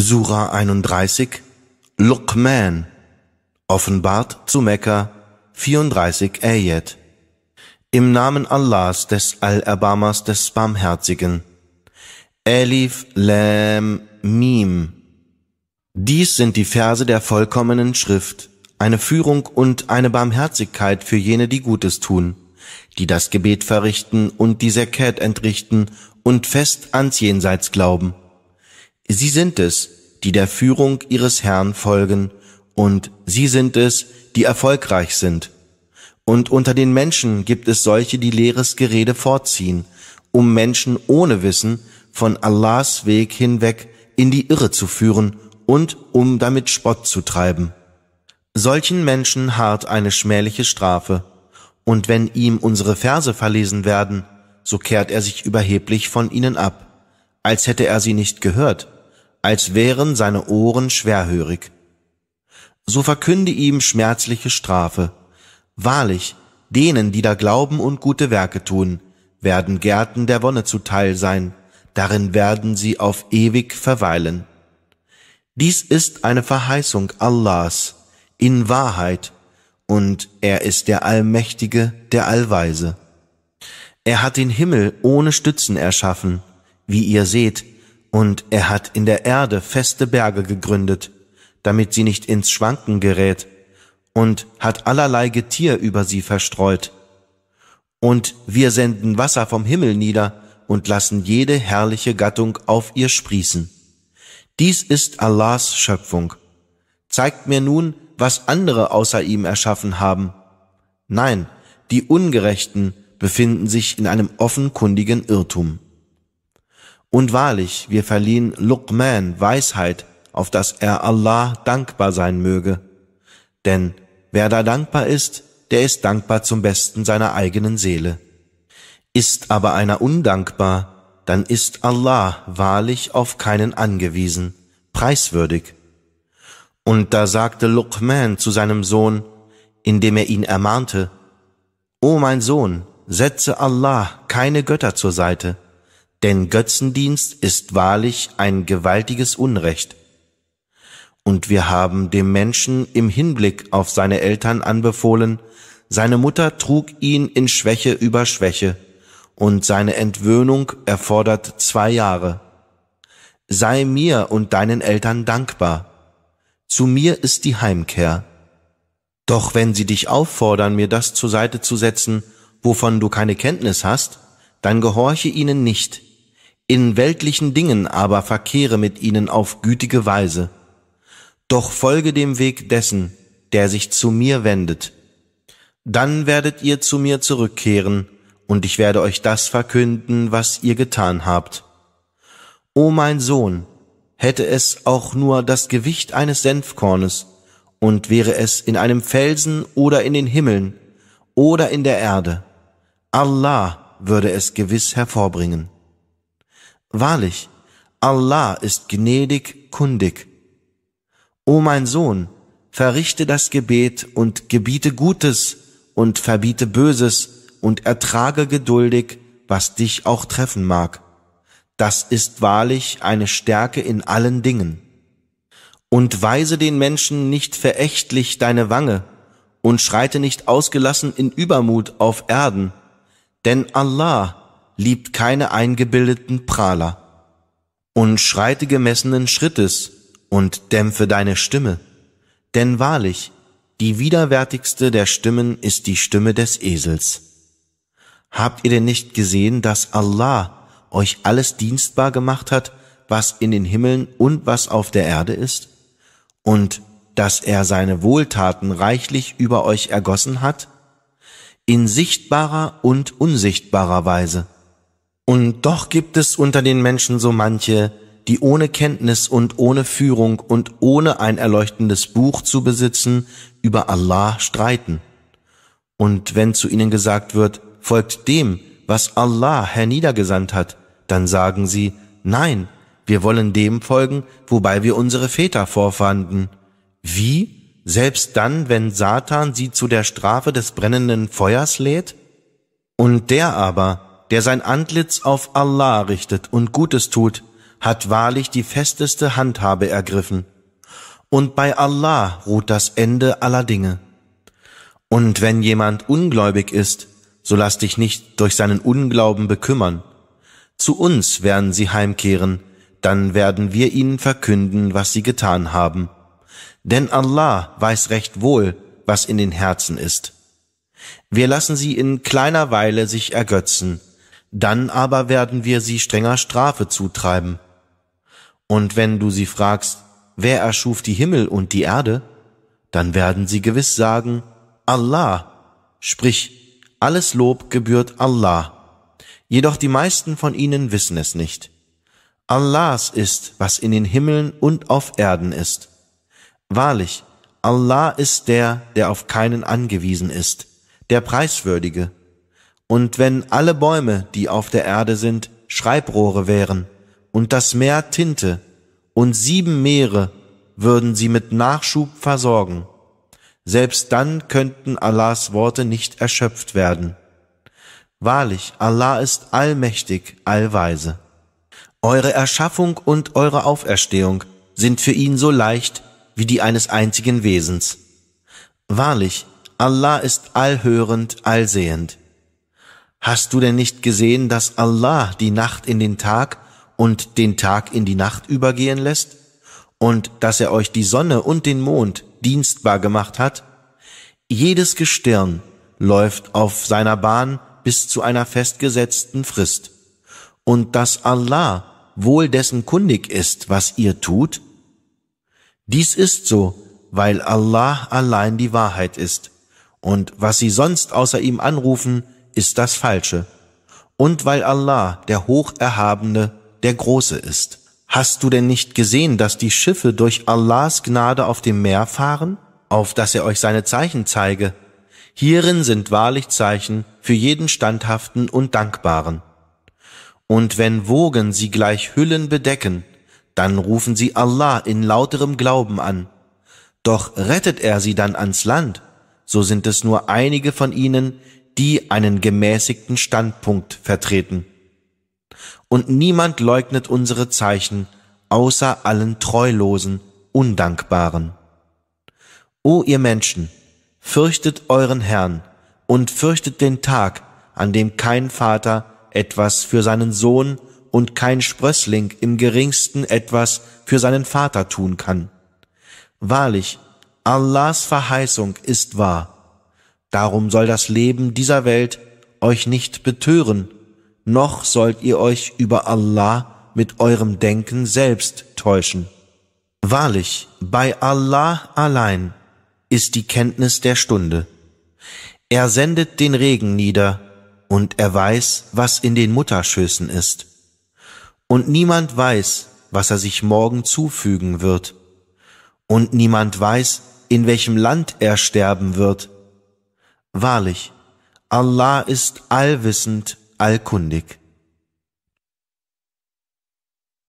Sura 31, Luqman, offenbart zu Mekka, 34 Ayat. Im Namen Allahs des Allerbarmers des Barmherzigen. Elif, Lam, Mim. Dies sind die Verse der vollkommenen Schrift, eine Führung und eine Barmherzigkeit für jene, die Gutes tun, die das Gebet verrichten und die Sekät entrichten und fest ans Jenseits glauben. Sie sind es, die der Führung ihres Herrn folgen, und sie sind es, die erfolgreich sind. Und unter den Menschen gibt es solche, die leeres Gerede vorziehen, um Menschen ohne Wissen von Allahs Weg hinweg in die Irre zu führen und um damit Spott zu treiben. Solchen Menschen harrt eine schmähliche Strafe, und wenn ihm unsere Verse verlesen werden, so kehrt er sich überheblich von ihnen ab, als hätte er sie nicht gehört als wären seine Ohren schwerhörig. So verkünde ihm schmerzliche Strafe. Wahrlich, denen, die da glauben und gute Werke tun, werden Gärten der Wonne zuteil sein, darin werden sie auf ewig verweilen. Dies ist eine Verheißung Allahs in Wahrheit, und er ist der Allmächtige, der Allweise. Er hat den Himmel ohne Stützen erschaffen, wie ihr seht, und er hat in der Erde feste Berge gegründet, damit sie nicht ins Schwanken gerät, und hat allerlei Getier über sie verstreut. Und wir senden Wasser vom Himmel nieder und lassen jede herrliche Gattung auf ihr sprießen. Dies ist Allahs Schöpfung. Zeigt mir nun, was andere außer ihm erschaffen haben. Nein, die Ungerechten befinden sich in einem offenkundigen Irrtum. Und wahrlich, wir verliehen Luqman Weisheit, auf dass er Allah dankbar sein möge. Denn wer da dankbar ist, der ist dankbar zum Besten seiner eigenen Seele. Ist aber einer undankbar, dann ist Allah wahrlich auf keinen angewiesen, preiswürdig. Und da sagte Luqman zu seinem Sohn, indem er ihn ermahnte, O mein Sohn, setze Allah keine Götter zur Seite, denn Götzendienst ist wahrlich ein gewaltiges Unrecht. Und wir haben dem Menschen im Hinblick auf seine Eltern anbefohlen, seine Mutter trug ihn in Schwäche über Schwäche, und seine Entwöhnung erfordert zwei Jahre. Sei mir und deinen Eltern dankbar. Zu mir ist die Heimkehr. Doch wenn sie dich auffordern, mir das zur Seite zu setzen, wovon du keine Kenntnis hast, dann gehorche ihnen nicht, in weltlichen Dingen aber verkehre mit ihnen auf gütige Weise. Doch folge dem Weg dessen, der sich zu mir wendet. Dann werdet ihr zu mir zurückkehren, und ich werde euch das verkünden, was ihr getan habt. O mein Sohn, hätte es auch nur das Gewicht eines Senfkornes, und wäre es in einem Felsen oder in den Himmeln oder in der Erde, Allah würde es gewiss hervorbringen. Wahrlich, Allah ist gnädig, kundig. O mein Sohn, verrichte das Gebet und gebiete Gutes und verbiete Böses und ertrage geduldig, was dich auch treffen mag. Das ist wahrlich eine Stärke in allen Dingen. Und weise den Menschen nicht verächtlich deine Wange und schreite nicht ausgelassen in Übermut auf Erden, denn Allah liebt keine eingebildeten Prahler. Und schreite gemessenen Schrittes und dämpfe deine Stimme, denn wahrlich, die widerwärtigste der Stimmen ist die Stimme des Esels. Habt ihr denn nicht gesehen, dass Allah euch alles dienstbar gemacht hat, was in den Himmeln und was auf der Erde ist? Und dass er seine Wohltaten reichlich über euch ergossen hat? In sichtbarer und unsichtbarer Weise. Und doch gibt es unter den Menschen so manche, die ohne Kenntnis und ohne Führung und ohne ein erleuchtendes Buch zu besitzen, über Allah streiten. Und wenn zu ihnen gesagt wird, folgt dem, was Allah herniedergesandt hat, dann sagen sie, nein, wir wollen dem folgen, wobei wir unsere Väter vorfanden. Wie? Selbst dann, wenn Satan sie zu der Strafe des brennenden Feuers lädt? Und der aber, der sein Antlitz auf Allah richtet und Gutes tut, hat wahrlich die festeste Handhabe ergriffen. Und bei Allah ruht das Ende aller Dinge. Und wenn jemand ungläubig ist, so lass dich nicht durch seinen Unglauben bekümmern. Zu uns werden sie heimkehren, dann werden wir ihnen verkünden, was sie getan haben. Denn Allah weiß recht wohl, was in den Herzen ist. Wir lassen sie in kleiner Weile sich ergötzen, dann aber werden wir sie strenger Strafe zutreiben. Und wenn du sie fragst, wer erschuf die Himmel und die Erde, dann werden sie gewiss sagen, Allah, sprich, alles Lob gebührt Allah. Jedoch die meisten von ihnen wissen es nicht. Allahs ist, was in den Himmeln und auf Erden ist. Wahrlich, Allah ist der, der auf keinen angewiesen ist, der Preiswürdige. Und wenn alle Bäume, die auf der Erde sind, Schreibrohre wären, und das Meer Tinte, und sieben Meere würden sie mit Nachschub versorgen. Selbst dann könnten Allahs Worte nicht erschöpft werden. Wahrlich, Allah ist allmächtig, allweise. Eure Erschaffung und eure Auferstehung sind für ihn so leicht wie die eines einzigen Wesens. Wahrlich, Allah ist allhörend, allsehend. Hast du denn nicht gesehen, dass Allah die Nacht in den Tag und den Tag in die Nacht übergehen lässt? Und dass er euch die Sonne und den Mond dienstbar gemacht hat? Jedes Gestirn läuft auf seiner Bahn bis zu einer festgesetzten Frist. Und dass Allah wohl dessen kundig ist, was ihr tut? Dies ist so, weil Allah allein die Wahrheit ist. Und was sie sonst außer ihm anrufen, ist das Falsche. Und weil Allah, der Hocherhabene, der Große ist. Hast du denn nicht gesehen, dass die Schiffe durch Allahs Gnade auf dem Meer fahren, auf dass er euch seine Zeichen zeige? Hierin sind wahrlich Zeichen für jeden Standhaften und Dankbaren. Und wenn Wogen sie gleich Hüllen bedecken, dann rufen sie Allah in lauterem Glauben an. Doch rettet er sie dann ans Land, so sind es nur einige von ihnen, die einen gemäßigten Standpunkt vertreten. Und niemand leugnet unsere Zeichen, außer allen Treulosen, Undankbaren. O ihr Menschen, fürchtet euren Herrn und fürchtet den Tag, an dem kein Vater etwas für seinen Sohn und kein Sprössling im geringsten etwas für seinen Vater tun kann. Wahrlich, Allahs Verheißung ist wahr Darum soll das Leben dieser Welt euch nicht betören, noch sollt ihr euch über Allah mit eurem Denken selbst täuschen. Wahrlich, bei Allah allein ist die Kenntnis der Stunde. Er sendet den Regen nieder, und er weiß, was in den Mutterschößen ist. Und niemand weiß, was er sich morgen zufügen wird. Und niemand weiß, in welchem Land er sterben wird Wahrlich, Allah ist allwissend, allkundig.